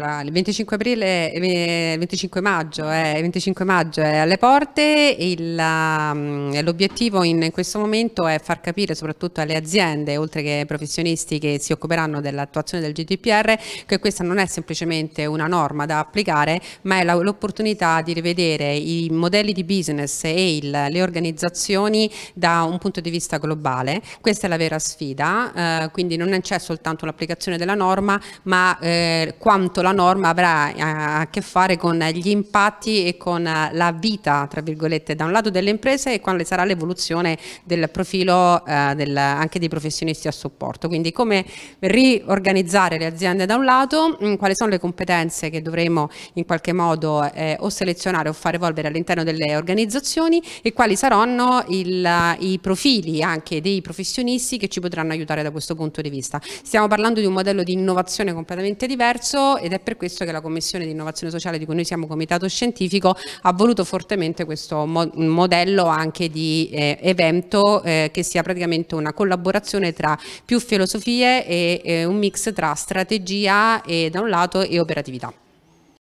Allora, il 25 aprile, eh, il 25 maggio, eh, il 25 maggio è alle porte, um, l'obiettivo in, in, questo momento è far capire soprattutto alle aziende, oltre che ai professionisti che si occuperanno dell'attuazione del GDPR, che questa non è semplicemente una norma da applicare, ma è l'opportunità di rivedere i modelli di business e il, le organizzazioni da un punto di vista globale. Questa è la vera sfida, eh, quindi non c'è soltanto l'applicazione della norma, ma eh, quanto la la norma avrà eh, a che fare con gli impatti e con eh, la vita, tra virgolette, da un lato delle imprese e quale sarà l'evoluzione del profilo eh, del, anche dei professionisti a supporto. Quindi come riorganizzare le aziende da un lato, mm, quali sono le competenze che dovremo in qualche modo eh, o selezionare o far evolvere all'interno delle organizzazioni e quali saranno il, i profili anche dei professionisti che ci potranno aiutare da questo punto di vista. Stiamo parlando di un modello di innovazione completamente diverso ed è per questo che la Commissione di Innovazione Sociale di cui noi siamo comitato scientifico ha voluto fortemente questo mo modello anche di eh, evento eh, che sia praticamente una collaborazione tra più filosofie e eh, un mix tra strategia e, da un lato e operatività.